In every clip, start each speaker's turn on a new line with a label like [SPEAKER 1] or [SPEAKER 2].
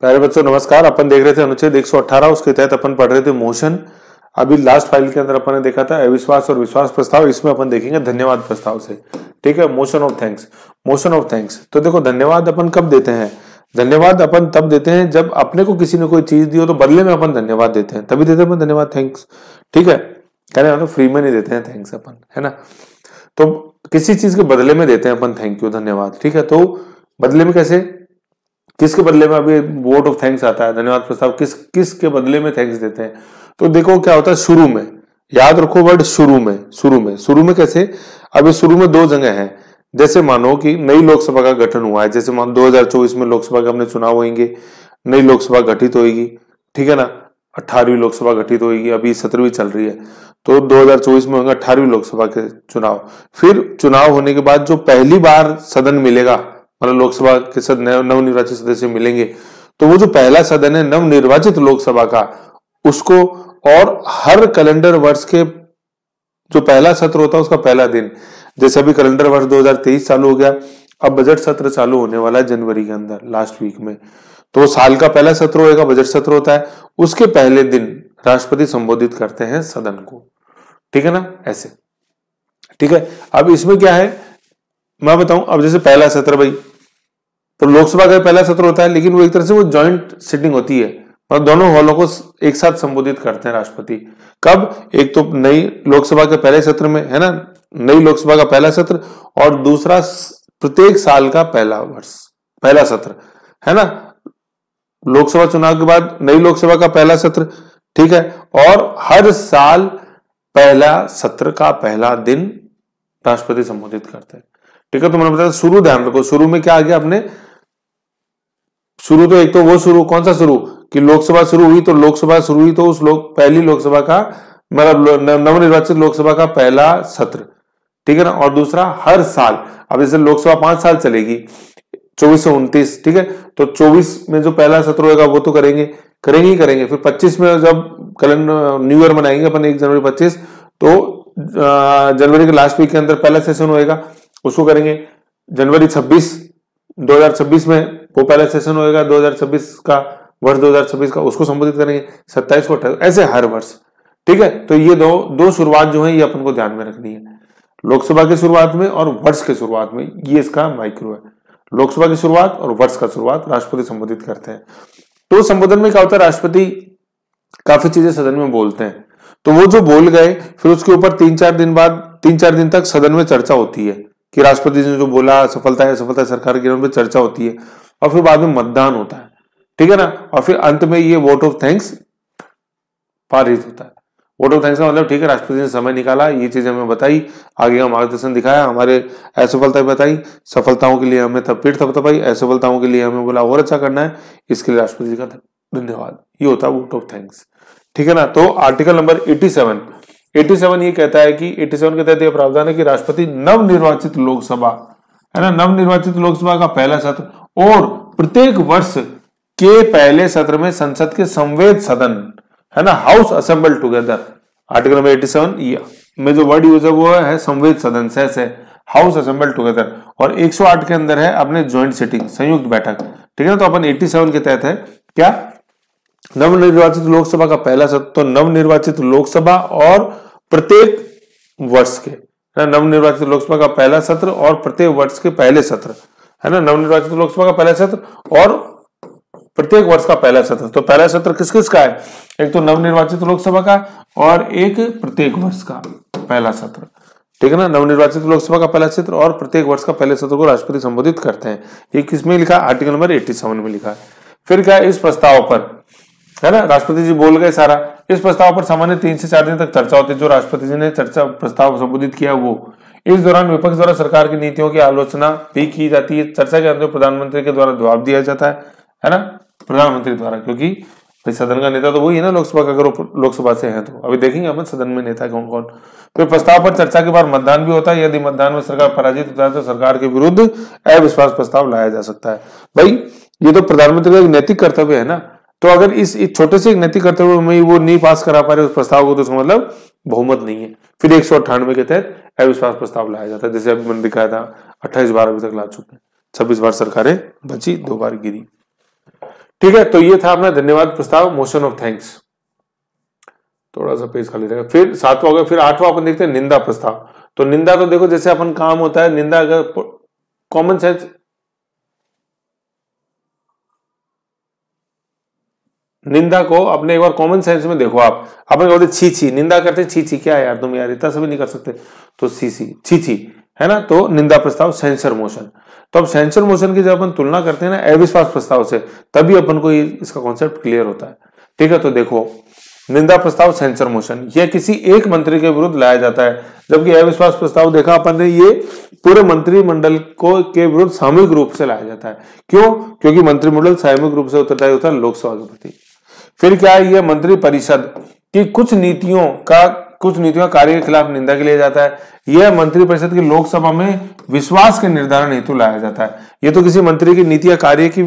[SPEAKER 1] प्यारे बच्चों नमस्कार अपन देख रहे थे अनुच्छेद 118 उसके तहत अपन पढ़ रहे थे मोशन अभी लास्ट फाइल के अंदर अपन ने देखा था अविश्वास और विश्वास प्रस्ताव इसमें अपन देखेंगे धन्यवाद प्रस्ताव से ठीक है motion of thanks motion of thanks तो देखो धन्यवाद अपन कब देते हैं धन्यवाद अपन तब देते हैं जब अपने को किसी ने कोई चीज दी हो तो बदले में अपन धन्यवाद देते हैं तभी देते हैं अपन धन्यवाद थैंक्स ठीक है कहने मतलब फ्री में नहीं देते हैं थैंक्स अपन है ना तो किसी चीज के बदले में देते हैं अपन थैंक यू धन्यवाद ठीक है तो बदले में कैसे किसके बदले में अभी वोट ऑफ थैंक्स आता है धन्यवाद प्रस्ताव किस किस के बदले में थैंक्स देते हैं तो देखो क्या होता है शुरू में याद रखो वर्ड शुरू में शुरू में शुरू में कैसे अभी शुरू में दो जगह है जैसे मानो कि नई लोकसभा का गठन हुआ है जैसे मानो 2024 में लोकसभा के हमने चुनाव होंगे नई लोकसभा गठित होगी ठीक है ना अठारहवीं लोकसभा गठित होगी अभी सत्रहवीं चल रही है तो 2024 में होगा अठारहवीं लोकसभा के चुनाव फिर चुनाव होने के बाद जो पहली बार सदन मिलेगा मतलब लोकसभा के नवनिर्वाचित सदस्य मिलेंगे तो वो जो पहला सदन है नवनिर्वाचित लोकसभा का उसको और हर कैलेंडर वर्ष के जो पहला सत्र होता है उसका पहला दिन जैसे अभी कैलेंडर वर्ष 2023 चालू हो गया अब बजट सत्र चालू होने वाला है जनवरी के अंदर लास्ट वीक में तो साल का पहला सत्र होएगा बजट सत्र होता है उसके पहले दिन राष्ट्रपति संबोधित करते हैं सदन को ठीक है ना ऐसे ठीक है अब इसमें क्या है मैं बताऊं अब जैसे पहला सत्र भाई तो लोकसभा का पहला सत्र होता है लेकिन वो एक तरह से वो ज्वाइंट सिटिंग होती है और दोनों हॉलों को एक साथ संबोधित करते हैं राष्ट्रपति कब एक तो नई लोकसभा के पहले सत्र में है ना नई लोकसभा का पहला सत्र और दूसरा प्रत्येक साल का पहला वर्ष पहला सत्र है ना लोकसभा चुनाव के बाद नई लोकसभा का पहला सत्र ठीक है और हर साल पहला सत्र का पहला दिन राष्ट्रपति संबोधित करते हैं ठीक है तो मैंने बताया शुरू ध्यान रखो शुरू में क्या आ गया अपने शुरू तो एक तो वो शुरू कौन सा शुरू कि लोकसभा शुरू हुई तो लोकसभा शुरू हुई तो उस लोक पहली लोकसभा का मतलब नवनिर्वाचित लोकसभा का पहला सत्र ठीक है ना और दूसरा हर साल अब जैसे लोकसभा पांच साल चलेगी चौबीस से उन्तीस ठीक है तो चौबीस में जो पहला सत्र होगा वो तो करेंगे करेंगे ही करेंगे फिर पच्चीस में जब कैलेंडर न्यू ईयर मनाएंगे अपन एक जनवरी पच्चीस तो जनवरी के लास्ट वीक के अंदर पहला सेशन होएगा उसको करेंगे जनवरी 26 2026 में वो पहला सेशन होएगा 2026 का वर्ष 2026 का उसको संबोधित करेंगे 27 को ऐसे हर वर्ष ठीक है तो ये दो दो शुरुआत जो है ये अपन को ध्यान में रखनी है लोकसभा की शुरुआत में और वर्ष की शुरुआत में ये इसका माइक्रो है लोकसभा की शुरुआत और वर्ष का शुरुआत राष्ट्रपति संबोधित करते हैं तो संबोधन में क्या होता है राष्ट्रपति काफी चीजें सदन में बोलते हैं तो वो जो बोल गए फिर उसके ऊपर तीन चार दिन बाद तीन चार दिन तक सदन में चर्चा होती है कि राष्ट्रपति ने जो बोला सफलता है सफलता है सरकार की पे चर्चा होती है और फिर बाद में मतदान होता है ठीक है ना और फिर अंत में ये वोट ऑफ थैंक्स पारित होता है वोट ऑफ थैंक्स का मतलब ठीक है राष्ट्रपति ने समय निकाला ये चीज हमें बताई आगे का मार्गदर्शन दिखाया हमारे असफलताएं बताई सफलताओं के लिए हमें तब पीठ थपथपाई असफलताओं के लिए हमें बोला और अच्छा करना है इसके लिए राष्ट्रपति जी का धन्यवाद ये होता है वोट ऑफ थैंक्स ठीक है ना तो आर्टिकल नंबर एटी 87 ये कहता है कि 87 के तहत यह प्रावधान है कि राष्ट्रपति नव निर्वाचित लोकसभा है ना नव निर्वाचित लोकसभा का पहला सत्र और प्रत्येक वर्ष के पहले सत्र में संसद के संवेद सदन है ना house assemble together article number eighty seven में जो वर्ड यूज है वो है संवेद सदन से, से हाउस असेंबल टुगेदर और 108 के अंदर है अपने ज्वाइंट सिटिंग संयुक्त बैठक ठीक है ना तो अपन 87 के तहत है क्या नवनिर्वाचित लोकसभा का पहला सत्र तो नवनिर्वाचित लोकसभा और प्रत्येक वर्ष के है ना नवनिर्वाचित लोकसभा का पहला सत्र और प्रत्येक वर्ष के पहले सत्र है ना नवनिर्वाचित लोकसभा का पहला सत्र और प्रत्येक वर्ष का पहला सत्र तो पहला सत्र किस किस का है एक तो नवनिर्वाचित लोकसभा का और एक प्रत्येक वर्ष का पहला सत्र ठीक है ना नवनिर्वाचित लोकसभा का पहला सत्र और प्रत्येक वर्ष का पहले सत्र को राष्ट्रपति संबोधित करते हैं ये किसमें लिखा आर्टिकल नंबर एट्टी में लिखा है फिर क्या इस प्रस्ताव पर है ना राष्ट्रपति जी बोल गए सारा इस प्रस्ताव पर सामान्य तीन से चार दिन तक चर्चा होती है जो राष्ट्रपति जी ने चर्चा प्रस्ताव संबोधित किया वो इस दौरान विपक्ष द्वारा सरकार की नीतियों की आलोचना भी की जाती है चर्चा के अंत प्रधानमंत्री के द्वारा जवाब दिया जाता है है ना प्रधानमंत्री द्वारा क्योंकि सदन का नेता तो वही है ना लोकसभा का अगर लोकसभा से है तो अभी देखेंगे अपन सदन में नेता कौन कौन फिर प्रस्ताव पर चर्चा के बाद मतदान भी होता है यदि मतदान में सरकार पराजित होता है तो सरकार के विरुद्ध अविश्वास प्रस्ताव लाया जा सकता है भाई ये तो प्रधानमंत्री का एक नैतिक कर्तव्य है ना तो अगर इस, छोटे से नीति करते हुए मैं वो नहीं पास करा पा रहे उस प्रस्ताव को तो उसका मतलब बहुमत नहीं है फिर एक सौ अट्ठानवे के तहत अविश्वास प्रस्ताव लाया जाता है जैसे अभी मैंने दिखाया था अट्ठाईस बार अभी तक ला चुके हैं छब्बीस बार सरकारें बची दो बार गिरी ठीक है तो ये था अपना धन्यवाद प्रस्ताव मोशन ऑफ थैंक्स थोड़ा सा पेज खाली रहेगा फिर सातवां होगा फिर आठवा अपन देखते हैं निंदा प्रस्ताव तो निंदा तो देखो जैसे अपन काम होता है निंदा अगर कॉमन सेंस निंदा को अपने एक बार कॉमन सेंस में देखो आप अपने बोलते छी छी निंदा करते हैं छी छी क्या यार तुम यार इतना सभी नहीं कर सकते तो सी सी छी छी है ना तो निंदा प्रस्ताव सेंसर मोशन तो अब सेंसर मोशन की जब अपन तुलना करते हैं ना अविश्वास प्रस्ताव से तभी अपन को इसका कॉन्सेप्ट क्लियर होता है ठीक है तो देखो निंदा प्रस्ताव सेंसर मोशन ये किसी एक मंत्री के विरुद्ध लाया जाता है जबकि अविश्वास प्रस्ताव देखा अपन ने ये पूरे मंत्रिमंडल को के विरुद्ध सामूहिक रूप से लाया जाता है क्यों क्योंकि मंत्रिमंडल सामूहिक रूप से उत्तरदायी होता है लोकसभा के प्रति फिर क्या है यह मंत्री परिषद की कुछ नीतियों का कुछ नीतियों कार्य के खिलाफ निंदा के लिए जाता है यह मंत्री परिषद की लोकसभा में विश्वास के निर्धारण हेतु लाया जाता है ये तो किसी मंत्री की नीति या कार्य की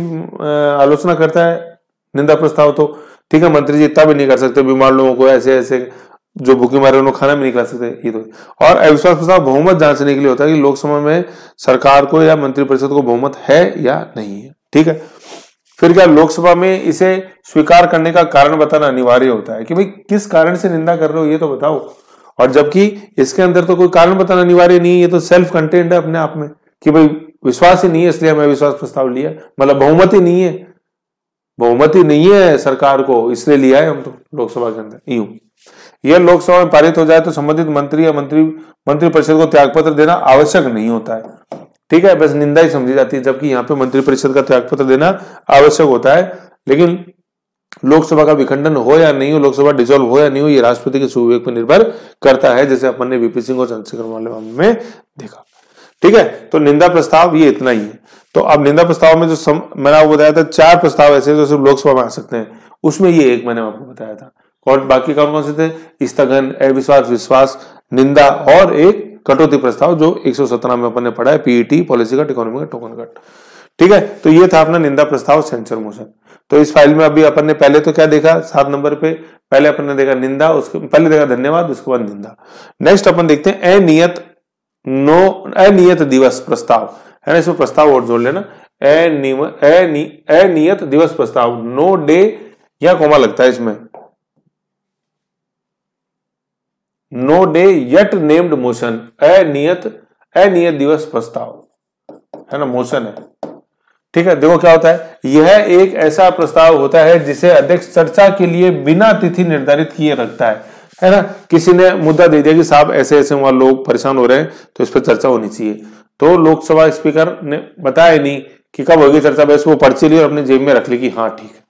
[SPEAKER 1] आलोचना करता है निंदा प्रस्ताव तो ठीक है मंत्री जी इतना भी नहीं कर सकते बीमार लोगों को ऐसे ऐसे जो भूखे मारे उन्होंने खाना भी नहीं खिला सकते ये तो और अविश्वास प्रस्ताव बहुमत जांचने के लिए होता है कि लोकसभा में सरकार को या मंत्रिपरिषद को बहुमत है या नहीं है ठीक है फिर क्या लोकसभा में इसे स्वीकार करने का कारण बताना अनिवार्य होता है कि भाई किस कारण से निंदा कर रहे हो ये तो बताओ और जबकि इसके अंदर तो कोई कारण बताना अनिवार्य नहीं है ये तो सेल्फ कंटेंट है अपने आप में कि भाई विश्वास ही नहीं है इसलिए हमें विश्वास प्रस्ताव लिया मतलब बहुमत ही नहीं है बहुमत ही नहीं है सरकार को इसलिए लिया है हम तो लोकसभा के अंदर यूं यह लोकसभा में पारित हो जाए तो संबंधित मंत्री या मंत्री मंत्रिपरिषद को त्यागपत्र देना आवश्यक नहीं होता है ठीक है बस निंदा ही समझी जाती है जबकि यहाँ पे मंत्रिपरिषद का त्याग पत्र देना आवश्यक होता है लेकिन लोकसभा का विखंडन हो या नहीं हो लोकसभा डिसोल्व हो या नहीं हो ये राष्ट्रपति के सुविवेक पर निर्भर करता है जैसे अपन ने वीपी सिंह और चंद्रशेखर वाले मामले में देखा ठीक है तो निंदा प्रस्ताव ये इतना ही है तो अब निंदा प्रस्ताव में जो सम, मैंने आपको बताया था चार प्रस्ताव ऐसे जो सिर्फ लोकसभा में आ सकते हैं उसमें ये एक मैंने आपको बताया था और बाकी कौन कौन से थे स्थगन अविश्वास विश्वास निंदा और एक कटौती प्रस्ताव जो एक में अपन ने पढ़ा है पीईटी पॉलिसी कट इकोनॉमी का टोकन कट ठीक है तो ये था अपना निंदा प्रस्ताव सेंसर मोशन तो इस फाइल में अभी अपन ने पहले तो क्या देखा सात नंबर पे पहले अपन ने देखा निंदा उसके पहले देखा धन्यवाद उसके बाद निंदा नेक्स्ट अपन देखते हैं अनियत नो अनियत दिवस प्रस्ताव है ना इसमें प्रस्ताव और जोड़ लेना अनियत दिवस प्रस्ताव नो डे या कोमा लगता है इसमें no day yet named motion अनियत अनियत दिवस प्रस्ताव है ना मोशन है ठीक है देखो क्या होता है यह एक ऐसा प्रस्ताव होता है जिसे अध्यक्ष चर्चा के लिए बिना तिथि निर्धारित किए रखता है है ना किसी ने मुद्दा दे दिया कि साहब ऐसे ऐसे वहां लोग परेशान हो रहे हैं तो इस पर चर्चा होनी चाहिए तो लोकसभा स्पीकर ने बताया नहीं कि कब होगी चर्चा बस वो पर्ची ली और अपने जेब में रख ली कि हाँ ठीक है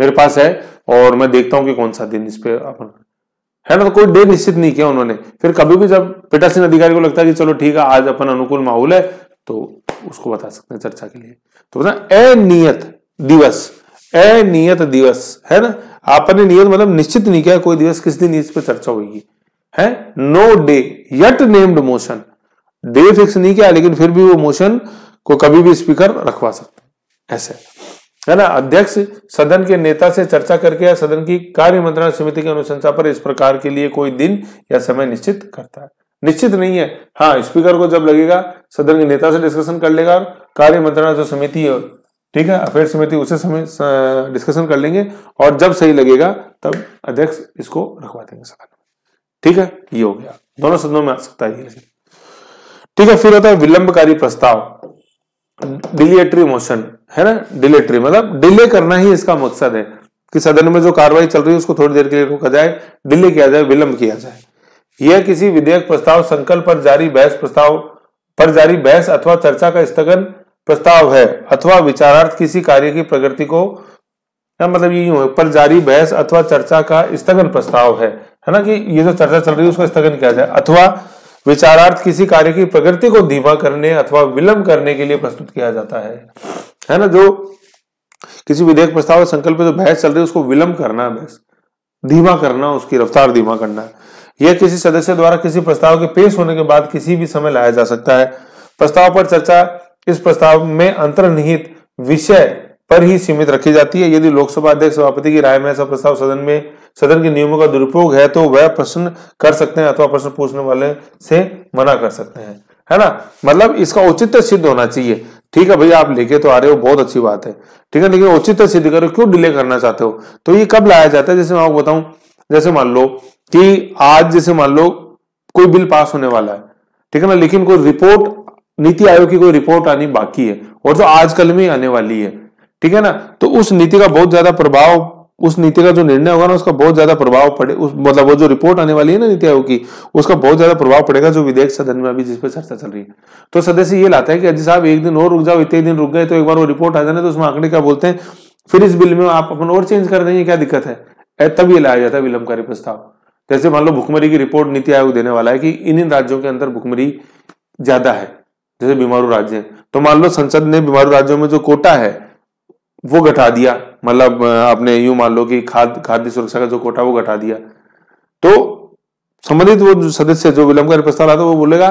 [SPEAKER 1] मेरे पास है और मैं देखता हूं कि कौन सा दिन इस पर अपन है ना तो कोई डे निश्चित नहीं किया उन्होंने फिर कभी भी जब पीटासीन अधिकारी को लगता है कि चलो ठीक है आज अपन अनुकूल माहौल है तो उसको बता सकते हैं चर्चा के लिए तो बता अनियत दिवस अनियत दिवस है ना आपने नियत मतलब निश्चित नहीं किया कोई दिवस किस दिन इस पर चर्चा होगी है no day yet named motion day fix नहीं किया लेकिन फिर भी वो मोशन को कभी भी स्पीकर रखवा सकते हैं ऐसे है ना अध्यक्ष सदन के नेता से चर्चा करके या सदन की कार्य मंत्रणा समिति की अनुशंसा पर इस प्रकार के लिए कोई दिन या समय निश्चित करता है निश्चित नहीं है हाँ स्पीकर को जब लगेगा सदन के नेता से डिस्कशन कर लेगा और कार्य मंत्रणा जो समिति है ठीक है अफेयर समिति उसे समय डिस्कशन कर लेंगे और जब सही लगेगा तब अध्यक्ष इसको रखवा देंगे सदन ठीक है ये हो गया दोनों सदनों में आ सकता है ठीक है फिर होता है विलंबकारी प्रस्ताव डिलेटरी मोशन है ना डिलेटरी मतलब डिले करना ही इसका मकसद है कि सदन में जो कार्रवाई चल रही है उसको थोड़ी देर के लिए रोका जाए डिले किया जाए विलंब किया जाए यह किसी विधेयक प्रस्ताव संकल्प पर जारी बहस प्रस्ताव पर जारी बहस अथवा चर्चा का स्थगन प्रस्ताव है अथवा विचारार्थ किसी कार्य की प्रगति को ना मतलब ये यूं है पर जारी बहस अथवा चर्चा का स्थगन प्रस्ताव है है ना कि ये जो चर्चा चल रही है उसका स्थगन किया जाए अथवा विचारार्थ किसी कार्य की प्रगति को धीमा करने अथवा विलंब करने के लिए प्रस्तुत किया जाता है है ना जो किसी विधेयक प्रस्ताव या संकल्प जो बहस चल रही है उसको विलंब करना है बहस धीमा करना उसकी रफ्तार धीमा करना यह किसी सदस्य द्वारा किसी प्रस्ताव के पेश होने के बाद किसी भी समय लाया जा सकता है प्रस्ताव पर चर्चा इस प्रस्ताव में अंतर्निहित विषय पर ही सीमित रखी जाती है यदि लोकसभा अध्यक्ष सभापति की राय में ऐसा प्रस्ताव सदन में सदन के नियमों का दुरुपयोग है तो वह प्रश्न कर सकते हैं अथवा प्रश्न पूछने वाले से मना कर सकते हैं है ना मतलब इसका औचित्य सिद्ध होना चाहिए ठीक है भैया आप लेके तो आ रहे हो बहुत अच्छी बात है ठीक है लेकिन उचित सिद्ध करो क्यों डिले करना चाहते हो तो ये कब लाया जाता है जैसे मैं आपको बताऊं जैसे मान लो कि आज जैसे मान लो कोई बिल पास होने वाला है ठीक है ना लेकिन कोई रिपोर्ट नीति आयोग की कोई रिपोर्ट आनी बाकी है और जो तो आजकल में आने वाली है ठीक है ना तो उस नीति का बहुत ज्यादा प्रभाव उस नीति का जो निर्णय होगा ना उसका बहुत ज्यादा प्रभाव पड़े उस मतलब वो जो रिपोर्ट आने वाली है ना नीति आयोग की उसका बहुत ज्यादा प्रभाव पड़ेगा जो विधेयक सदन में अभी जिसपे चर्चा चल रही है तो सदस्य ये लाता है कि अजी साहब एक दिन और रुक जाओ इतने दिन रुक गए तो एक बार वो रिपोर्ट आ जाने तो उसमें आंकड़े क्या बोलते हैं फिर इस बिल में आप अपन और चेंज कर देंगे क्या दिक्कत है तब ये लाया जाता है विलंबकारी प्रस्ताव जैसे मान लो भुखमरी की रिपोर्ट नीति आयोग देने वाला है कि इन इन राज्यों के अंदर भुखमरी ज्यादा है जैसे बीमारू राज्य है तो मान लो संसद ने बीमारू राज्यों में जो कोटा है वो घटा दिया मतलब आपने यूं मान लो कि खाद्य खाद्य सुरक्षा का जो कोटा वो घटा दिया तो संबंधित वो सदस्य जो विलंब का प्रस्ताव आता वो बोलेगा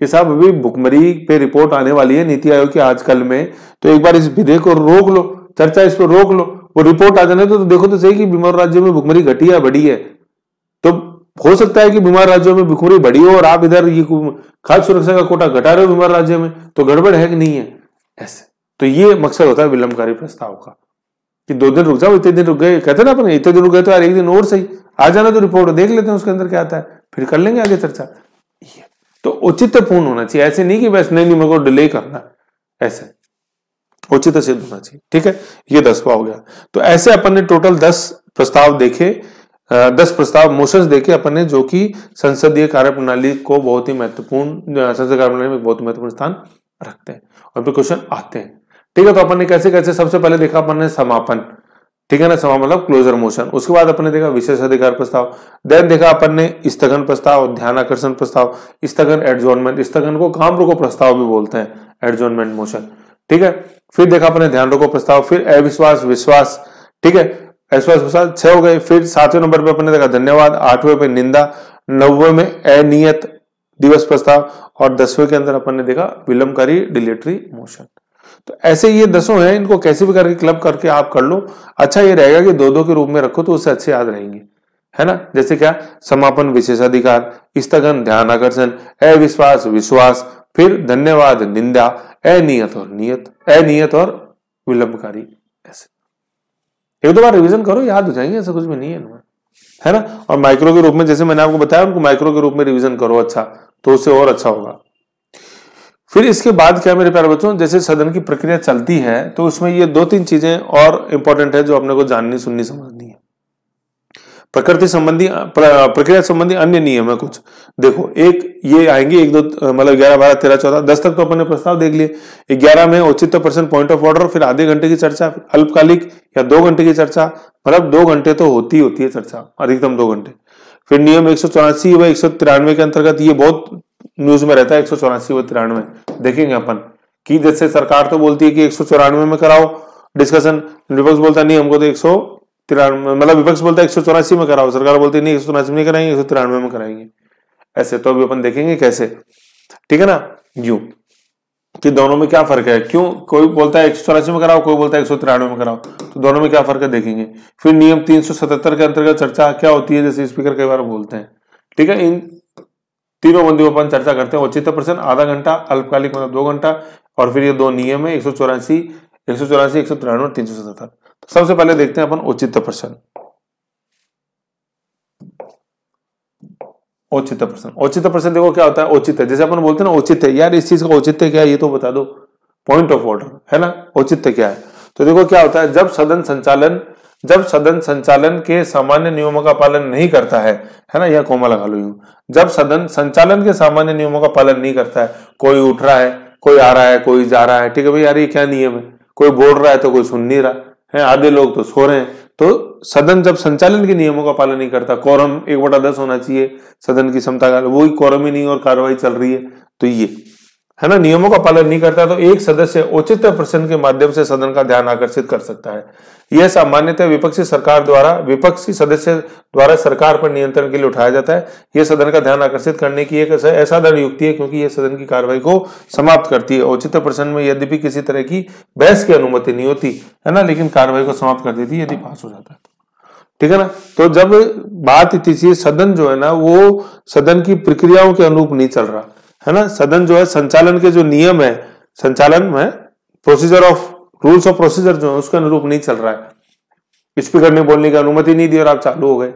[SPEAKER 1] कि साहब अभी भुखमरी पे रिपोर्ट आने वाली है नीति आयोग की आजकल में तो एक बार इस विधेयक को रोक लो चर्चा इस पर रोक लो वो रिपोर्ट आ जाने तो, तो देखो तो सही कि बीमार राज्यों में भुखमरी घटी है बढ़ी है तो हो सकता है कि बीमार राज्यों में भुखमरी बढ़ी हो और आप इधर ये खाद्य सुरक्षा का कोटा घटा रहे हो बीमार राज्य में तो गड़बड़ है कि नहीं है ऐसे तो ये मकसद होता है विलंबकारी प्रस्ताव का कि दो दिन रुक जाओ इतने दिन रुक गए कहते ना अपने इतने दिन रुक गए तो यार एक दिन और सही आ जाना तो रिपोर्ट देख लेते हैं उसके अंदर क्या आता है फिर कर लेंगे आगे चर्चा तो उचित पूर्ण होना चाहिए ऐसे नहीं कि बस नहीं नहीं मेरे को डिले करना ऐसे उचित सिद्ध होना चाहिए ठीक है ये दसवा हो गया तो ऐसे अपन ने टोटल दस प्रस्ताव देखे दस प्रस्ताव मोशन देखे अपन ने जो कि संसदीय कार्यप्रणाली को बहुत ही महत्वपूर्ण संसदीय कार्यप्रणाली में बहुत महत्वपूर्ण स्थान रखते हैं और फिर क्वेश्चन आते हैं ठीक है तो अपन ने कैसे कैसे सबसे पहले देखा अपन ने समापन ठीक है ना समापन मतलब क्लोजर मोशन उसके बाद अपन ने देखा विशेष अधिकार प्रस्ताव देन देखा अपन ने स्थगन प्रस्ताव ध्यान आकर्षण प्रस्ताव स्थगन एडजोनमेंट स्थगन को काम रोको प्रस्ताव भी बोलते हैं एडजोनमेंट मोशन ठीक है फिर देखा अपने ध्यान रोको प्रस्ताव फिर अविश्वास विश्वास ठीक है अविश्वास विश्वास छह हो गए फिर सातवें नंबर पर अपने देखा धन्यवाद आठवें पे निंदा नवे में अनियत दिवस प्रस्ताव और दसवें के अंदर अपन ने देखा विलंबकारी डिलेटरी मोशन तो ऐसे ये दसों हैं इनको कैसे भी करके क्लब करके आप कर लो अच्छा ये रहेगा कि दो दो के रूप में रखो तो उससे अच्छे याद रहेंगे है ना जैसे क्या समापन विशेषाधिकार स्थगन ध्यान आकर्षण अविश्वास विश्वास फिर धन्यवाद निंदा अनियत और नियत अनियत और विलंबकारी ऐसे एक दो बार रिविजन करो याद हो जाएंगे ऐसा कुछ भी नहीं है है ना और माइक्रो के रूप में जैसे मैंने आपको बताया उनको माइक्रो के रूप में रिवीजन करो अच्छा तो उससे और अच्छा होगा फिर इसके बाद क्या मेरे प्यारे बच्चों जैसे सदन की प्रक्रिया चलती है तो उसमें ये दो तीन चीजें और इंपॉर्टेंट है जो अपने को जाननी सुननी समझनी है प्रकृति संबंधी प्रक्रिया संबंधी अन्य नियम है कुछ देखो एक ये आएंगे एक दो मतलब ग्यारह बारह तेरह चौदह दस तक तो अपन ने प्रस्ताव देख लिए ग्यारह में औचित्य परसेंट पॉइंट ऑफ ऑर्डर फिर आधे घंटे की चर्चा अल्पकालिक या दो घंटे की चर्चा मतलब दो घंटे तो होती होती है चर्चा अधिकतम दो घंटे फिर नियम एक सौ चौरासी व एक सौ तिरानवे के अंतर्गत ये बहुत न्यूज में रहता है एक सौ चौरासी व तिरानवे देखेंगे अपन की जैसे सरकार तो बोलती है कि एक सौ में कराओ डिस्कशन विपक्ष बोलता नहीं हमको तो एक मतलब विपक्ष बोलता है एक में कराओ सरकार बोलती नहीं एक सौ चौरासी में कराएंगे एक सौ तिरानवे में कराएंगे ऐसे तो अभी अपन देखेंगे कैसे ठीक है ना यू कि दोनों में क्या फर्क है क्यों कोई बोलता है एक सौ चौरासी में कराओ कोई बोलता है एक सौ तिरानवे में कराओ तो दोनों में क्या फर्क है देखेंगे फिर नियम तीन सौ सतहत्तर के अंतर्गत चर्चा क्या होती है जैसे स्पीकर कई बार बोलते हैं ठीक है इन तीनों मंदिरों पर चर्चा करते हैं औचित्य प्रश्न आधा घंटा अल्पकालिक मतलब दो घंटा और फिर ये दो नियम है एक सौ चौरासी एक सौ चौरासी एक सौ तिरानवे तीन सौ सतहत्तर तो सबसे पहले देखते हैं अपन उचित प्रश्न औचित्य प्रश्न औचित प्रश्न देखो क्या होता है औचित्य जैसे अपन बोलते हैं ना औचित्य यार इस चीज का औचित्य क्या है ये तो बता दो पॉइंट ऑफ ऑर्डर है ना औचित्य क्या है तो देखो क्या होता है जब सदन संचालन जब सदन संचालन के सामान्य नियमों का पालन नहीं करता है है ना यह कोमा लगा लो यू जब सदन संचालन के सामान्य नियमों का पालन नहीं करता है कोई उठ रहा है कोई आ रहा है कोई जा रहा है ठीक है भाई यार ये क्या नियम है कोई बोल रहा है तो कोई सुन नहीं रहा है आधे लोग तो सो रहे हैं तो सदन जब संचालन के नियमों का पालन नहीं करता कोरम एक बटा दस होना चाहिए सदन की क्षमता का वही कोरम ही नहीं और कार्रवाई चल रही है तो ये है ना नियमों का पालन नहीं करता तो एक सदस्य औचित्य प्रश्न के माध्यम से सदन का ध्यान आकर्षित कर सकता है यह सामान्यतः विपक्षी सरकार द्वारा विपक्षी सदस्य द्वारा सरकार पर नियंत्रण के लिए उठाया जाता है यह सदन का ध्यान आकर्षित करने की एक ऐसा दर युक्ति है क्योंकि यह सदन की कार्रवाई को समाप्त करती है औचित्य प्रसन्न में भी किसी तरह की बहस की अनुमति नहीं होती है ना लेकिन कार्रवाई को समाप्त कर देती है यदि पास हो जाता है तो। ठीक है ना तो जब बात इतनी सदन जो है ना वो सदन की प्रक्रियाओं के अनुरूप नहीं चल रहा है ना सदन जो है संचालन के जो नियम है संचालन में procedure of rules of procedure जो है उसके अनुरूप नहीं चल रहा है स्पीकर ने बोलने की अनुमति नहीं दी और आप चालू हो गए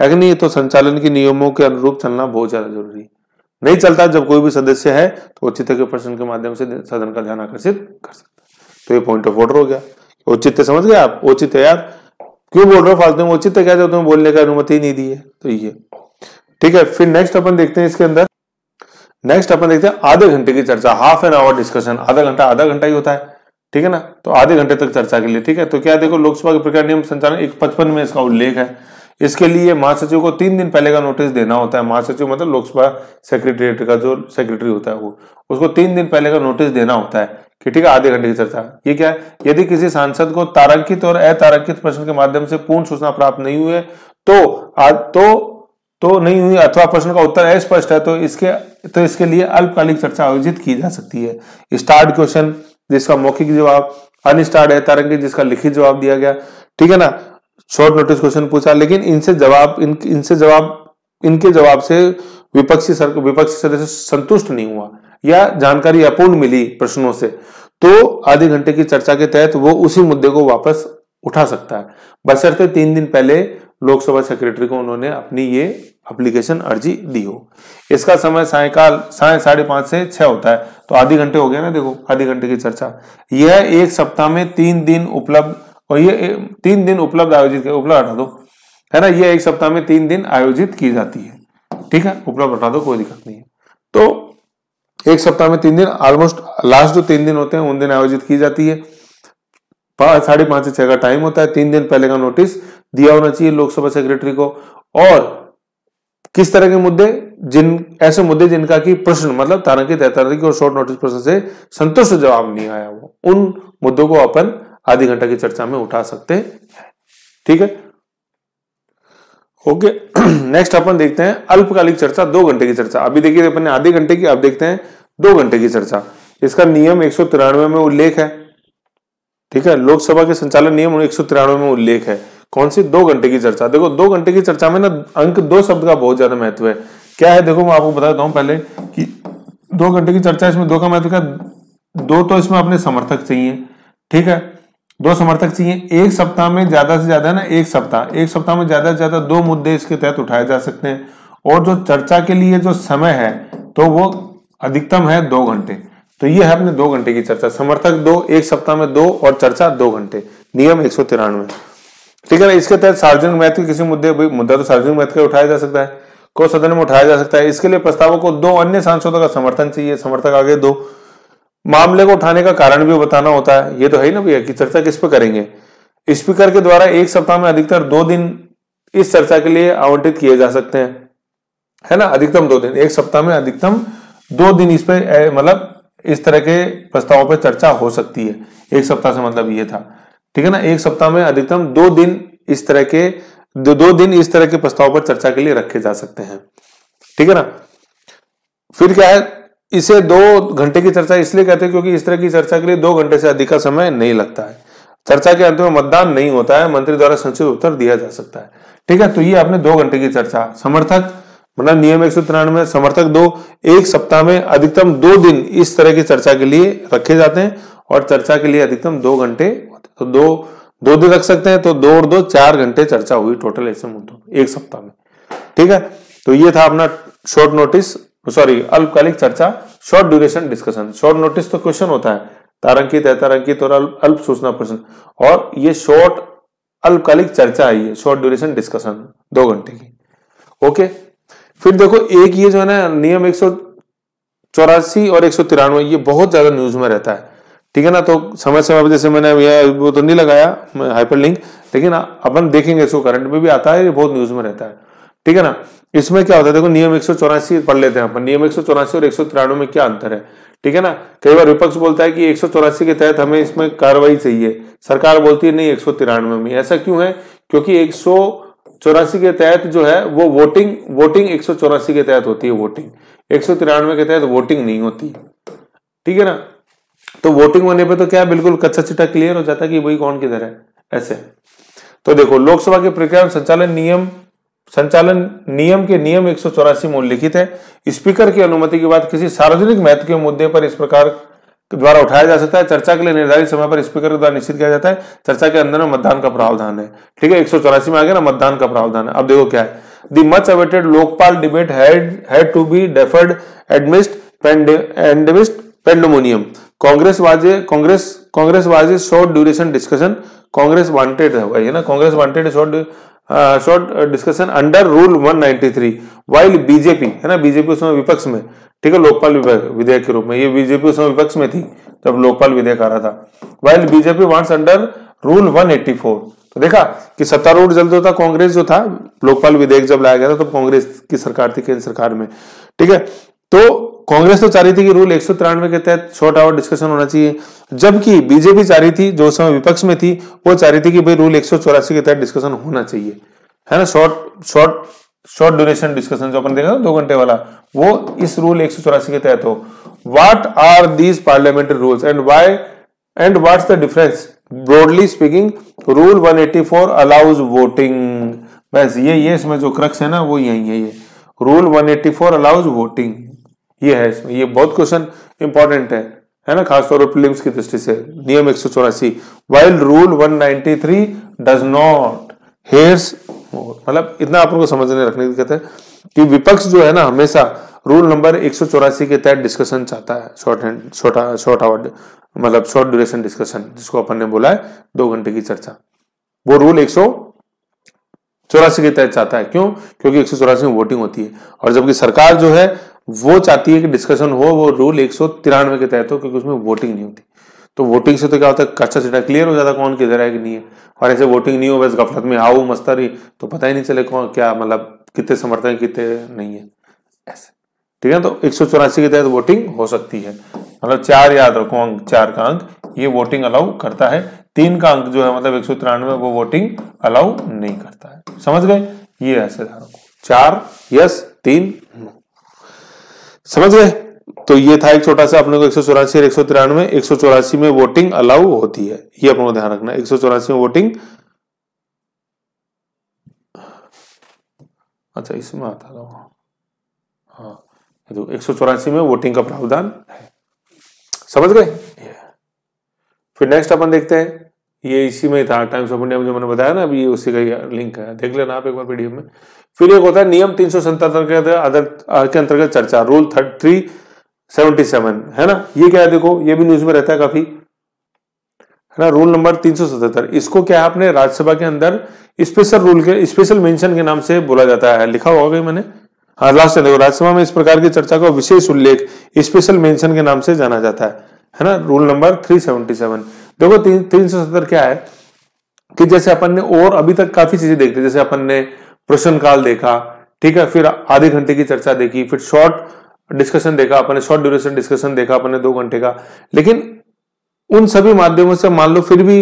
[SPEAKER 1] है कि नहीं तो संचालन के नियमों के अनुरूप चलना बहुत ज्यादा जरूरी है नहीं चलता जब कोई भी सदस्य है तो औचित्य के प्रश्न के माध्यम से सदन का ध्यान आकर्षित कर सकता है तो ये पॉइंट ऑफ ऑर्डर हो गया औचित्य समझ गए आप औचित्य यार क्यों बोल रहे हो फालतू में औचित्य क्या जब तुम्हें बोलने की अनुमति नहीं दी है तो ये ठीक है फिर नेक्स्ट अपन देखते हैं इसके अंदर नेक्स्ट अपन देखते हैं आधे घंटे की चर्चा हाफ एन आवर डिस्कशन आधा घंटा आधा घंटा ही होता है ठीक है ना तो आधे घंटे तक चर्चा के लिए ठीक है तो क्या देखो लोकसभा के प्रक्रिया नियम संचालन एक पचपन में इसका उल्लेख है इसके लिए महासचिव को तीन दिन पहले का नोटिस देना होता है महासचिव मतलब लोकसभा सेक्रेटरीट का जो सेक्रेटरी होता है वो उसको तीन दिन पहले का नोटिस देना होता है कि ठीक है आधे घंटे की चर्चा ये क्या है यदि किसी सांसद को तारांकित और अतारांकित प्रश्न के माध्यम से पूर्ण सूचना प्राप्त नहीं हुई है तो आज तो तो नहीं हुई अथवा प्रश्न का उत्तर अस्पष्ट है तो इसके तो इसके लिए अल्पकालिक चर्चा आयोजित की जा सकती है स्टार्ट क्वेश्चन जिसका मौखिक जवाब अनस्टार्ड है तारंगी जिसका लिखित जवाब दिया गया ठीक है ना शॉर्ट नोटिस क्वेश्चन पूछा लेकिन इनसे जवाब इन इनसे जवाब इनके जवाब से विपक्षी सर विपक्षी सदस्य संतुष्ट नहीं हुआ या जानकारी अपूर्ण मिली प्रश्नों से तो आधे घंटे की चर्चा के तहत वो उसी मुद्दे को वापस उठा सकता है बशर्ते तीन दिन पहले लोकसभा सेक्रेटरी को उन्होंने अपनी ये अप्लीकेशन अर्जी दी हो इसका समय सायकाल साय साढ़े पांच से छह होता है तो आधे घंटे हो गया ना देखो आधे घंटे की चर्चा यह एक सप्ताह में तीन दिन उपलब्ध और ये तीन दिन उपलब्ध आयोजित उपलब्ध हटा दो है ना यह एक सप्ताह में तीन दिन आयोजित की जाती है ठीक है उपलब्ध हटा दो कोई दिक्कत नहीं है तो एक सप्ताह में तीन दिन ऑलमोस्ट लास्ट जो तीन दिन होते हैं उन दिन आयोजित की जाती है साढ़े पांच से छह का टाइम होता है तीन दिन पहले का नोटिस दिया होना चाहिए लोकसभा सेक्रेटरी को और किस तरह के मुद्दे जिन ऐसे मुद्दे जिनका कि प्रश्न मतलब तारांकित तैतारिक और शॉर्ट नोटिस प्रश्न से संतुष्ट जवाब नहीं आया वो उन मुद्दों को अपन आधी घंटा की चर्चा में उठा सकते हैं ठीक है ओके नेक्स्ट अपन देखते हैं अल्पकालिक चर्चा दो घंटे की चर्चा अभी देखिए अपने आधे घंटे की अब देखते हैं दो घंटे की चर्चा इसका नियम एक में उल्लेख है ठीक है लोकसभा के संचालन नियम एक में उल्लेख है कौन सी दो घंटे की चर्चा देखो दो घंटे की चर्चा में ना अंक दो शब्द का बहुत ज्यादा महत्व है क्या है देखो मैं आपको बता देता हूं पहले कि दो घंटे की चर्चा इसमें दो का महत्व क्या दो तो इसमें अपने समर्थक चाहिए ठीक है दो समर्थक चाहिए एक सप्ताह में ज्यादा से ज्यादा ना एक सप्ताह एक सप्ताह में ज्यादा से ज्यादा दो मुद्दे इसके तहत उठाए जा सकते हैं और जो चर्चा के लिए जो समय है तो वो अधिकतम है दो घंटे तो ये है अपने दो घंटे की चर्चा समर्थक दो एक सप्ताह में दो और चर्चा दो घंटे नियम एक ठीक है ना इसके तहत सार्वजनिक महत्व किसी मुद्दे मुद्दा तो सार्वजनिक महत्व का उठाया जा सकता है को सदन में उठाया जा सकता है इसके लिए प्रस्तावों को दो अन्य सांसदों का समर्थन चाहिए समर्थक आगे दो मामले को उठाने का कारण भी बताना होता है ये तो है ही ना भैया कि चर्चा किस पर करेंगे स्पीकर के द्वारा एक सप्ताह में अधिकतर दो दिन इस चर्चा के लिए आवंटित किए जा सकते हैं है ना अधिकतम दो दिन एक सप्ताह में अधिकतम दो दिन इस पर मतलब इस तरह के प्रस्तावों पर चर्चा हो सकती है एक सप्ताह से मतलब ये था ठीक है ना एक सप्ताह में अधिकतम दो दिन इस तरह के दो, दो दिन इस तरह के प्रस्ताव पर चर्चा के लिए रखे जा सकते हैं ठीक है ना फिर क्या है इसे दो घंटे की चर्चा इसलिए कहते हैं क्योंकि इस तरह की चर्चा के लिए दो घंटे से अधिक का समय नहीं लगता है चर्चा के अंत में मतदान नहीं होता है मंत्री द्वारा संक्षिप्त उत्तर दिया जा सकता है ठीक है तो ये आपने दो घंटे की चर्चा समर्थक मतलब नियम एक सौ तिरानवे समर्थक दो एक सप्ताह में अधिकतम दो दिन इस तरह की चर्चा के लिए रखे जाते हैं और चर्चा के लिए अधिकतम दो घंटे तो दो दो दिन रख सकते हैं तो दो और दो चार घंटे चर्चा हुई टोटल ऐसे मुद्दों एक सप्ताह में ठीक है तो ये था अपना शॉर्ट नोटिस सॉरी अल्पकालिक चर्चा short duration discussion short notice तो क्वेश्चन होता है तारंकित है तारंकित और अल्प सूचना प्रश्न और ये शॉर्ट अल्पकालिक चर्चा आई है शॉर्ट ड्यूरेशन डिस्कशन दो घंटे की ओके फिर देखो एक ये जो है ना नियम एक चौरासी और एक सौ तिरानवे ये बहुत ज्यादा न्यूज में रहता है ठीक है ना तो समय समय पर जैसे मैंने यह वो तो नहीं लगाया हाइपर लिंक लेकिन अपन देखेंगे इसको करंट में भी आता है ये बहुत न्यूज में रहता है ठीक है ना इसमें क्या होता है देखो नियम एक पढ़ लेते हैं अपन नियम एक और एक में क्या अंतर है ठीक है ना कई बार विपक्ष बोलता है कि एक के तहत हमें इसमें कार्रवाई चाहिए सरकार बोलती है नहीं एक में ऐसा क्यों है क्योंकि एक चौरासी के तहत जो है वो वोटिंग वोटिंग एक के तहत होती है वोटिंग एक के तहत वोटिंग नहीं होती ठीक है ना तो वोटिंग होने पे तो क्या बिल्कुल कच्चा चिट्टा क्लियर हो जाता है कि वही कौन किधर है ऐसे तो देखो लोकसभा के प्रक्रिया संचालन नियम संचालन नियम के नियम एक सौ में उल्लिखित है स्पीकर की अनुमति के बाद किसी सार्वजनिक महत्व के मुद्दे पर इस प्रकार के द्वारा उठाया जा सकता है चर्चा के लिए निर्धारित समय पर स्पीकर के द्वारा निश्चित किया जाता है चर्चा के अंदर में मतदान का प्रावधान है ठीक है एक में आ गया ना मतदान का प्रावधान है अब देखो क्या है the much awaited Lokpal debate had to be deferred amidst amidst pandemonium Congress वाजे कांग्रेस कांग्रेस वाजे short duration discussion Congress wanted है वही ना Congress wanted short short discussion under rule 193 while BJP है ना बीजेपी उसमें विपक्ष में ठीक है लोकपाल विधेयक के रूप में ये बीजेपी उस समय विपक्ष में थी जब लोकपाल विधेयक आ रहा था while BJP wants under rule 184 तो देखा कि सत्तारूढ़ जल्द होता कांग्रेस जो था लोकपाल विधेयक जब लाया गया था तो कांग्रेस की सरकार थी केंद्र सरकार में ठीक है तो कांग्रेस तो चाह रही थी कि रूल एक के तहत शॉर्ट आवर डिस्कशन होना चाहिए जबकि बीजेपी चाह रही थी जो उस समय विपक्ष में थी वो चाह रही थी कि भाई रूल एक के तहत डिस्कशन होना चाहिए है ना short short short duration discussion जो अपन देखेंगे दो घंटे वाला वो इस रूल एक के तहत हो what are these parliamentary rules and why and what's the difference broadly speaking rule 184 allows voting बस ये ये इसमें जो क्रक्स है ना वो यही है ये रूल 184 अलाउज वोटिंग ये है इसमें ये बहुत क्वेश्चन इंपॉर्टेंट है है ना खासतौर पर फिल्म की दृष्टि से नियम एक सौ चौरासी while rule one ninety three does not हेयर्स मतलब इतना आप लोग को समझने रखने की दिक्कत है कि विपक्ष जो है ना हमेशा रूल नंबर एक के तहत डिस्कशन चाहता है शॉर्ट हैंड छोटा शॉर्ट आवर मतलब शॉर्ट ड्यूरेशन डिस्कशन जिसको अपन ने बोला है दो घंटे की चर्चा वो रूल एक चौरासी के तहत चाहता है क्यों क्योंकि एक में वोटिंग होती है और जबकि सरकार जो है वो चाहती है कि डिस्कशन हो वो रूल एक के तहत हो क्योंकि उसमें वोटिंग नहीं होती तो वोटिंग से तो क्या होता है कच्चा सीटा क्लियर हो जाता है कौन किधर है कि नहीं है और ऐसे वोटिंग नहीं हो बस गफलत में आओ ही तो पता ही नहीं चले कौन क्या मतलब कितने समर्थन है कितने नहीं है ऐसे ठीक है तो एक के तहत वोटिंग हो सकती है मतलब चार याद रखो अंक चार का अंक ये वोटिंग अलाउ करता है तीन का अंक जो है मतलब एक सौ तिरानवे वो वोटिंग अलाउ नहीं करता है समझ गए ये ऐसे धारक चार यस तीन समझ गए तो ये था एक छोटा सा अपने को एक सौ चौरासी और एक सौ तिरानवे एक सौ चौरासी में वोटिंग अलाउ होती है ये अपने को ध्यान रखना एक सौ चौरासी में वोटिंग अच्छा इसमें आता रहा हाँ तो एक सौ चौरासी में वोटिंग का प्रावधान है समझ गए फिर नेक्स्ट अपन देखते हैं ये इसी में था टाइम्स ऑफ इंडिया में जो मैंने बताया ना अभी ये उसी का लिंक है देख लेना आप एक बार पीडीएफ में फिर एक होता है नियम तीन सौ के अंतर्गत चर्चा rule third three seventy seven है ना ये क्या है देखो ये भी न्यूज में रहता है काफी है ना रूल नंबर तीन सौ सतहत्तर इसको क्या है आपने राज्यसभा के अंदर स्पेशल रूल के स्पेशल मेंशन के नाम से बोला जाता है लिखा होगा मैंने हाँ लास्ट देखो राज्यसभा में इस प्रकार की चर्चा का विशेष उल्लेख स्पेशल मेंशन के नाम से जाना जाता है है ना rule number three seventy seven देखो तीन सौ सत्तर क्या है कि जैसे अपन ने और अभी तक काफी चीजें देखी जैसे अपन ने प्रश्नकाल देखा ठीक है फिर आधे घंटे की चर्चा देखी फिर शॉर्ट डिस्कशन देखा अपने शॉर्ट ड्यूरेशन डिस्कशन देखा अपने दो घंटे का लेकिन उन सभी माध्यमों से मान लो फिर भी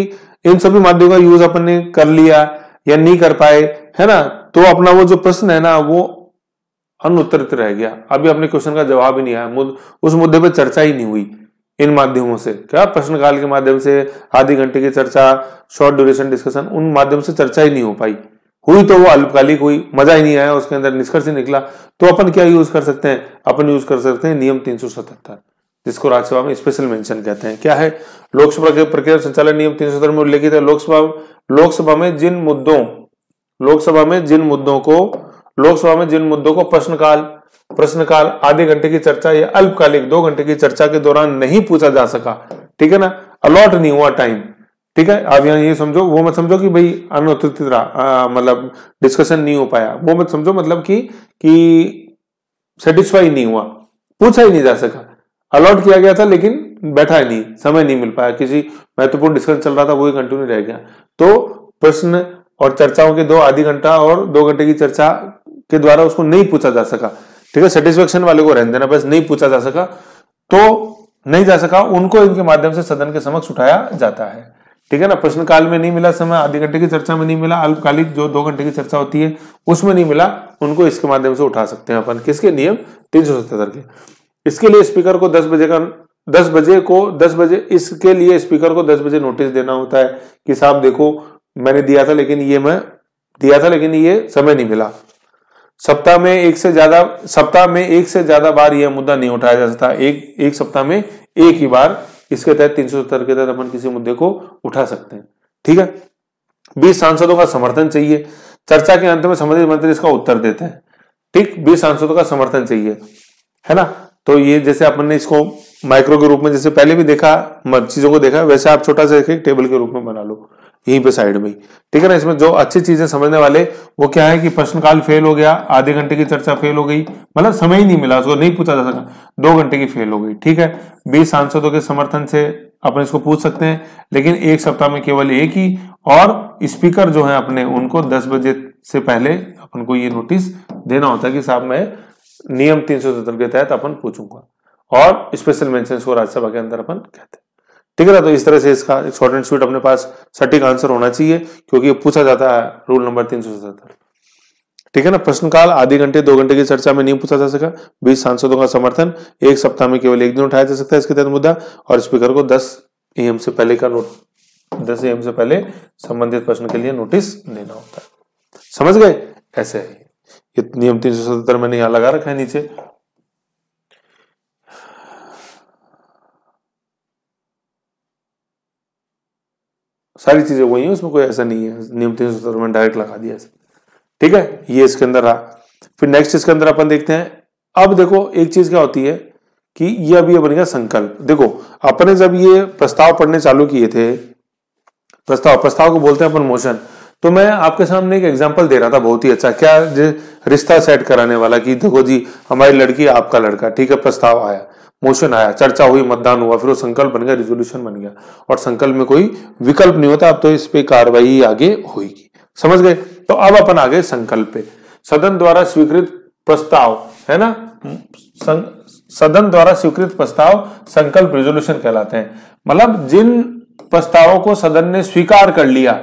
[SPEAKER 1] इन सभी माध्यमों का यूज अपन ने कर लिया या नहीं कर पाए है ना तो अपना वो जो प्रश्न है ना वो अनुत्तरित रह गया अभी अपने क्वेश्चन का जवाब ही नहीं आया मुद, उस मुद्दे पर चर्चा ही नहीं हुई इन माध्यमों से क्या प्रश्नकाल के माध्यम से आधे घंटे की चर्चा शॉर्ट ड्यूरेशन डिस्कशन उन माध्यम से चर्चा ही नहीं हो पाई हुई तो वो अल्पकालिक हुई मजा ही नहीं आया उसके अंदर निष्कर्ष निकला तो अपन क्या यूज कर सकते हैं अपन यूज कर सकते हैं नियम तीन जिसको राज्यसभा में स्पेशल मेंशन कहते हैं क्या है लोकसभा के प्रक्रिया संचालन नियम तीन में उल्लेखित है लोकसभा लोकसभा में जिन मुद्दों लोकसभा में जिन मुद्दों को लोकसभा में जिन मुद्दों को प्रश्नकाल प्रश्नकाल आधे घंटे की चर्चा या अल्पकालिक दो घंटे की चर्चा के दौरान नहीं पूछा जा सका ठीक है ना अलॉट नहीं हुआ टाइम ठीक है आप यहाँ ये समझो वो मत समझो कि भाई अनुत्थित रहा मतलब डिस्कशन नहीं हो पाया वो मत समझो मतलब कि कि सेटिस्फाई नहीं हुआ पूछा ही नहीं जा सका अलॉट किया गया था लेकिन बैठा ही नहीं समय नहीं मिल पाया किसी महत्वपूर्ण डिस्कशन चल रहा था वो ही कंटिन्यू रह गया तो प्रश्न और चर्चाओं के दो आधी घंटा और दो घंटे की चर्चा के द्वारा उसको नहीं पूछा जा सका ठीक है सेटिस्फेक्शन वाले को रहने देना बस नहीं पूछा जा सका तो नहीं जा सका उनको इनके माध्यम से सदन के समक्ष उठाया जाता है ठीक है ना प्रश्न काल में नहीं मिला समय आधे घंटे की चर्चा में नहीं मिला अल्पकालिक जो दो घंटे की चर्चा होती है उसमें नहीं मिला उनको इसके माध्यम से उठा सकते हैं अपन किसके नियम तीन सौ सत्तर के इसके लिए स्पीकर को दस बजे का दस बजे को दस बजे इसके लिए स्पीकर को दस बजे नोटिस देना होता है कि साहब देखो मैंने दिया था लेकिन ये मैं दिया था लेकिन ये समय नहीं मिला सप्ताह में एक से ज्यादा सप्ताह में एक से ज्यादा बार यह मुद्दा नहीं उठाया जा सकता एक एक सप्ताह में एक ही बार इसके तहत तीन सौ के तहत अपन किसी मुद्दे को उठा सकते हैं ठीक है बीस सांसदों का समर्थन चाहिए चर्चा के अंत में संबंधित मंत्री इसका उत्तर देते हैं ठीक बीस सांसदों का समर्थन चाहिए है ना तो ये जैसे अपन ने इसको माइक्रो के रूप में जैसे पहले भी देखा चीजों को देखा वैसे आप छोटा सा टेबल के रूप में बना लो यहीं पे साइड में ठीक है ना इसमें जो अच्छी चीजें समझने वाले वो क्या है कि प्रश्नकाल फेल हो गया आधे घंटे की चर्चा फेल हो गई मतलब समय ही नहीं मिला उसको नहीं पूछा जा सका दो घंटे की फेल हो गई ठीक है बीस सांसदों के समर्थन से अपन इसको पूछ सकते हैं लेकिन एक सप्ताह में केवल एक ही और स्पीकर जो है अपने उनको दस बजे से पहले अपन को ये नोटिस देना होता है कि साहब मैं नियम तीन सौ के तहत अपन पूछूंगा और स्पेशल मेंशन को राज्यसभा के अंदर अपन कहते हैं ठीक है ना तो इस तरह से इसका शॉर्ट एंड स्वीट अपने पास सटीक आंसर होना चाहिए क्योंकि पूछा जाता है रूल नंबर तीन ठीक है ना प्रश्नकाल आधे घंटे दो घंटे की चर्चा में नहीं पूछा जा सका बीस सांसदों का समर्थन एक सप्ताह में केवल एक दिन उठाया जा सकता है इसके तहत मुद्दा और स्पीकर को दस एम से पहले का नोट दस एम से पहले संबंधित प्रश्न के लिए नोटिस देना होता है समझ गए ऐसे है ये नियम तीन सौ सतहत्तर मैंने यहाँ लगा रखा है नीचे सारी चीज़ें वही है उसमें कोई ऐसा नहीं है नियम तीन सौ में डायरेक्ट लगा दिया ठीक है ये इसके अंदर रहा फिर नेक्स्ट इसके अंदर अपन देखते हैं अब देखो एक चीज़ क्या होती है कि ये अब ये बन गया संकल्प देखो अपने जब ये प्रस्ताव पढ़ने चालू किए थे प्रस्ताव प्रस्ताव को बोलते हैं अपन मोशन तो मैं आपके सामने एक एग्जाम्पल दे रहा था बहुत ही अच्छा क्या रिश्ता सेट कराने वाला कि देखो जी हमारी लड़की आपका लड़का ठीक है प्रस्ताव आया मोशन आया चर्चा हुई मतदान हुआ फिर वो संकल्प बन गया रिजोल्यूशन बन गया और संकल्प में कोई विकल्प नहीं होता अब तो इस पे कार्रवाई आगे होगी समझ गए तो अब अपन आगे संकल्प पे सदन द्वारा स्वीकृत प्रस्ताव है ना सदन द्वारा स्वीकृत प्रस्ताव संकल्प रेजोल्यूशन कहलाते हैं मतलब जिन प्रस्तावों को सदन ने स्वीकार कर लिया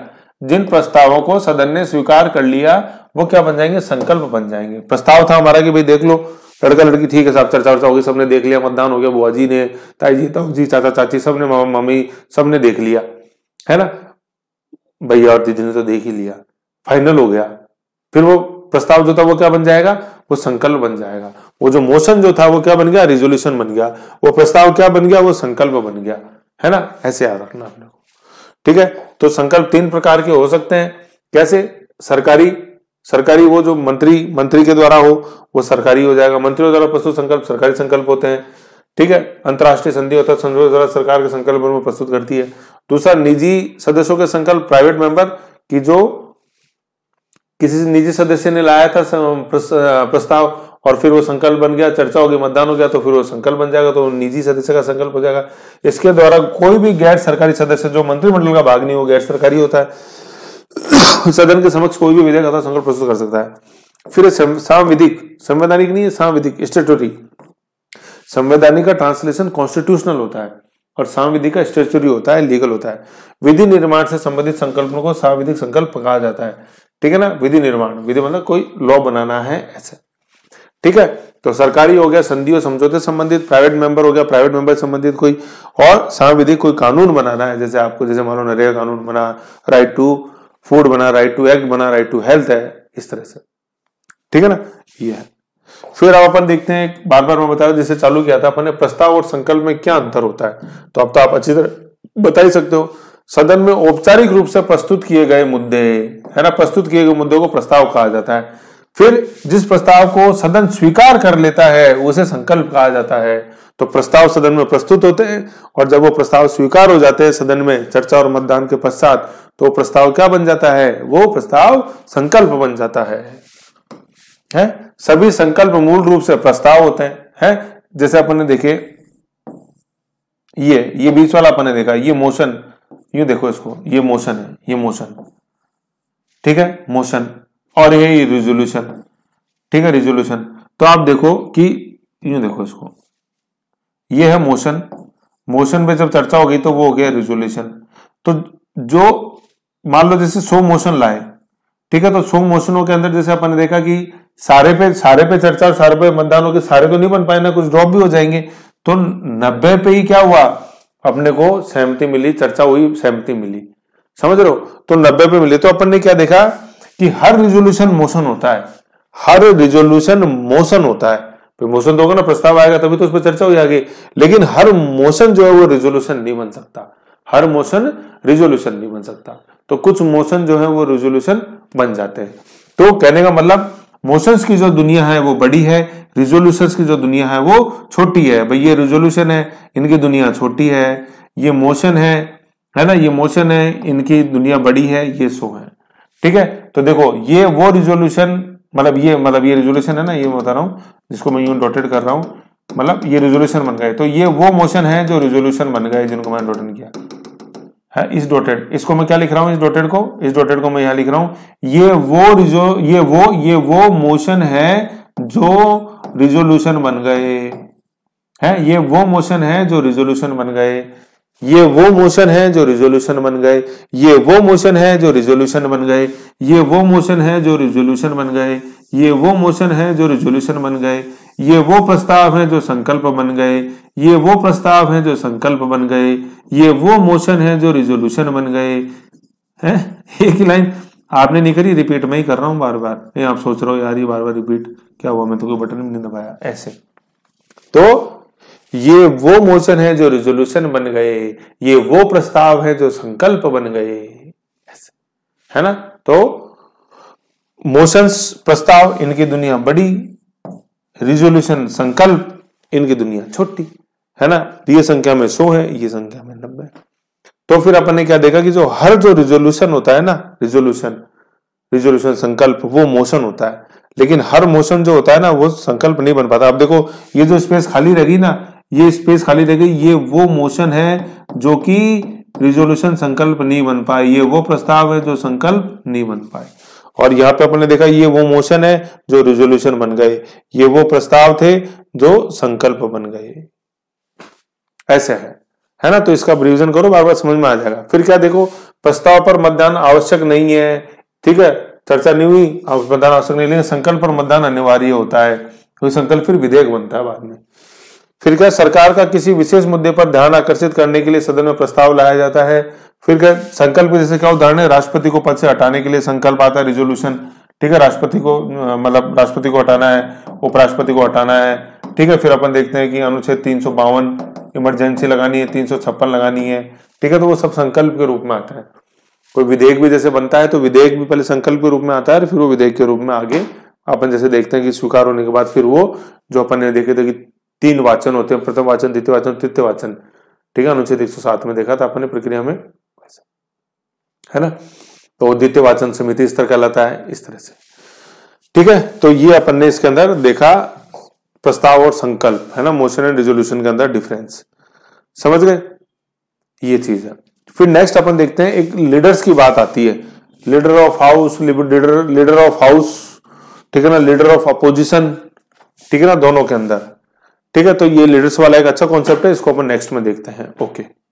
[SPEAKER 1] जिन प्रस्तावों को सदन ने स्वीकार कर लिया वो क्या बन जाएंगे संकल्प बन जाएंगे प्रस्ताव था हमारा कि भाई देख लो लड़का लड़की ठीक है साहब चर्चा वर्चा होगी सबने देख लिया मतदान हो गया बुआ जी ने ताई जी ताऊ जी चाचा चाची सबने मम्मी सबने देख लिया है ना भैया और दीदी ने तो देख ही लिया फाइनल हो गया फिर वो प्रस्ताव जो था वो क्या बन जाएगा वो संकल्प बन जाएगा वो जो मोशन जो था वो क्या बन गया रिजोल्यूशन बन गया वो प्रस्ताव क्या बन गया वो संकल्प बन गया है ना ऐसे याद रखना अपने को ठीक है तो संकल्प तीन प्रकार के हो सकते हैं कैसे सरकारी सरकारी वो जो मंत्री मंत्री के द्वारा हो वो सरकारी हो जाएगा मंत्रियों द्वारा प्रस्तुत संकल्प सरकारी संकल्प होते हैं ठीक है अंतर्राष्ट्रीय संधि होता है संसद द्वारा सरकार के संकल्प में प्रस्तुत करती है दूसरा निजी सदस्यों के संकल्प प्राइवेट मेंबर की जो किसी निजी सदस्य ने लाया था प्रस्ताव और फिर वो संकल्प बन गया चर्चा होगी मतदान हो गया तो फिर वो संकल्प बन जाएगा तो निजी सदस्य का संकल्प हो जाएगा इसके द्वारा कोई भी गैर सरकारी सदस्य जो मंत्रिमंडल का भाग नहीं हो गैर सरकारी होता है सदन के समक्ष कोई भी विधेयक अथवा संकल्प प्रस्तुत कर सकता है फिर सांविधिक संवैधानिक नहीं है सांविधिक स्टेटोरी संवैधानिक का ट्रांसलेशन कॉन्स्टिट्यूशनल होता है और सांविधिक का स्टेचुरी होता है लीगल होता है विधि निर्माण से संबंधित संकल्पों को सांविधिक संकल्प कहा जाता है ठीक है ना विधि निर्माण विधि मतलब कोई लॉ बनाना है ऐसे ठीक है तो सरकारी हो गया संधि और समझौते संबंधित प्राइवेट मेंबर हो गया प्राइवेट मेंबर संबंधित कोई और सांविधिक कोई कानून बनाना है जैसे आपको जैसे मानो नरेगा कानून बना राइट टू फूड बना राइट टू एक्ट बना राइट टू हेल्थ है इस तरह से ठीक है ना ये है फिर अब अपन देखते हैं बार बार मैं बता रहा जिसे चालू किया था अपन ने प्रस्ताव और संकल्प में क्या अंतर होता है तो अब तो आप अच्छी तरह बता ही सकते हो सदन में औपचारिक रूप से प्रस्तुत किए गए मुद्दे है ना प्रस्तुत किए गए मुद्दों को प्रस्ताव कहा जाता है फिर जिस प्रस्ताव को सदन स्वीकार कर लेता है उसे संकल्प कहा जाता है तो प्रस्ताव सदन में प्रस्तुत होते हैं और जब वो प्रस्ताव स्वीकार हो जाते हैं सदन में चर्चा और मतदान के पश्चात तो प्रस्ताव क्या बन जाता है वो प्रस्ताव संकल्प बन जाता है है सभी संकल्प मूल रूप से प्रस्ताव होते हैं है जैसे अपन ने देखे ये ये बीच वाला अपन ने देखा ये मोशन यू देखो इसको ये मोशन है ये मोशन ठीक है मोशन और ये, रिजोल्यूशन ठीक है रिजोल्यूशन तो आप देखो कि यू देखो इसको ये है मोशन मोशन पे जब चर्चा हो गई तो वो हो गया रिजोल्यूशन तो जो मान लो जैसे सो मोशन लाए ठीक है तो सो मोशनों के अंदर जैसे अपने देखा कि सारे पे सारे पे चर्चा सारे पे मतदानों के सारे तो नहीं बन पाए ना कुछ ड्रॉप भी हो जाएंगे तो नब्बे पे ही क्या हुआ अपने को सहमति मिली चर्चा हुई सहमति मिली समझ रहे हो तो नब्बे पे मिली तो अपन ने क्या देखा कि हर रिजोल्यूशन मोशन होता है हर रिजोल्यूशन मोशन होता है फिर मोशन दोगे ना प्रस्ताव आएगा तभी तो उस पर चर्चा हुई आगे लेकिन हर मोशन जो है वो रिजोल्यूशन नहीं बन सकता हर मोशन रिजोल्यूशन नहीं बन सकता तो कुछ मोशन जो है वो रिजोल्यूशन बन जाते हैं तो कहने का मतलब मोशंस की जो दुनिया है वो बड़ी है रिजोल्यूशन की जो दुनिया है वो छोटी है भाई ये रिजोल्यूशन है इनकी दुनिया छोटी है ये मोशन है है ना ये मोशन है इनकी दुनिया बड़ी है ये सो है ठीक है तो देखो ये वो रिजोल्यूशन मतलब ये मतलब ये रेजोल्यूशन है ना ये बता रहा हूँ जिसको मैं यून डॉटेड कर रहा हूँ मतलब ये रेजोल्यूशन बन गए तो ये वो मोशन है जो रेजोल्यूशन बन गए जिनको मैंने डॉटेड किया है इस डॉटेड इसको मैं क्या लिख रहा हूँ इस डॉटेड को इस डॉटेड को मैं यहाँ लिख रहा हूँ ये वो रिजो ये वो ये वो मोशन है जो रिजोल्यूशन बन गए है ये वो मोशन है जो रिजोल्यूशन बन गए ये वो मोशन है जो रिजोल्यूशन बन गए ये वो मोशन है जो रिजोल्यूशन बन गए ये वो मोशन है जो रिजोल्यूशन बन गए ये वो मोशन है जो रिजोल्यूशन बन गए ये वो प्रस्ताव है जो संकल्प बन गए ये वो प्रस्ताव है जो संकल्प बन गए ये वो मोशन है जो रिजोल्यूशन बन गए है एक ही लाइन आपने नहीं करी रिपीट मैं ही कर रहा हूं बार बार ये आप सोच रहे हो यार ये बार बार रिपीट क्या हुआ मैं तो कोई बटन भी नहीं दबाया ऐसे तो ये वो मोशन है जो रिजोल्यूशन बन गए ये वो प्रस्ताव है जो संकल्प बन गए है ना तो मोशंस प्रस्ताव इनकी दुनिया बड़ी रिजोल्यूशन संकल्प इनकी दुनिया छोटी है ना तो ये संख्या में सो है ये संख्या में नब्बे तो फिर अपन ने क्या देखा कि जो हर जो रिजोल्यूशन होता है ना रिजोल्यूशन रिजोल्यूशन संकल्प वो मोशन होता है लेकिन हर मोशन जो होता है ना वो संकल्प नहीं बन पाता अब देखो ये जो स्पेस खाली रहेगी ना ये स्पेस खाली रह गई ये वो मोशन है जो कि रिजोल्यूशन संकल्प नहीं बन पाए ये वो प्रस्ताव है जो संकल्प नहीं बन पाए और यहाँ पे अपने देखा ये वो मोशन है जो रिजोल्यूशन बन गए ये वो प्रस्ताव थे जो संकल्प बन गए ऐसे है है ना तो इसका रिविजन करो बार बार समझ में आ जाएगा फिर क्या देखो प्रस्ताव पर मतदान आवश्यक नहीं है ठीक है चर्चा नहीं हुई मतदान आवश्यक नहीं लेकिन संकल्प पर मतदान अनिवार्य होता है तो संकल्प फिर विधेयक बनता है बाद में फिर क्या सरकार का किसी विशेष मुद्दे पर ध्यान आकर्षित करने के लिए सदन में प्रस्ताव लाया जाता है फिर क्या संकल्प जैसे क्या उदाहरण है राष्ट्रपति को पद से हटाने के लिए संकल्प आता है रिजोल्यूशन ठीक है राष्ट्रपति को मतलब राष्ट्रपति को हटाना है उपराष्ट्रपति को हटाना है ठीक है फिर अपन देखते हैं कि अनुच्छेद तीन इमरजेंसी लगानी है तीन लगानी है ठीक है तो वो सब संकल्प के रूप में आता है कोई विधेयक भी जैसे बनता है तो विधेयक भी पहले संकल्प के रूप में आता है फिर वो विधेयक के रूप में आगे अपन जैसे देखते हैं कि स्वीकार होने के बाद फिर वो जो अपन ने देखे थे कि तीन वाचन होते हैं प्रथम वाचन द्वितीय वाचन तृतीय वाचन ठीक है अनुच्छेद एक में देखा था अपने प्रक्रिया में है ना तो द्वितीय वाचन समिति स्तर कहलाता है इस तरह से ठीक है तो ये अपन ने इसके अंदर देखा प्रस्ताव और संकल्प है ना मोशन एंड रेजोल्यूशन के अंदर डिफरेंस समझ गए ये चीज है फिर नेक्स्ट अपन देखते हैं एक लीडर्स की बात आती है leader of house leader leader of house ठीक है ना लीडर ऑफ अपोजिशन ठीक है ना दोनों के अंदर ठीक है तो ये लीडर्स वाला एक अच्छा कॉन्सेप्ट है इसको अपन नेक्स्ट में देखते हैं ओके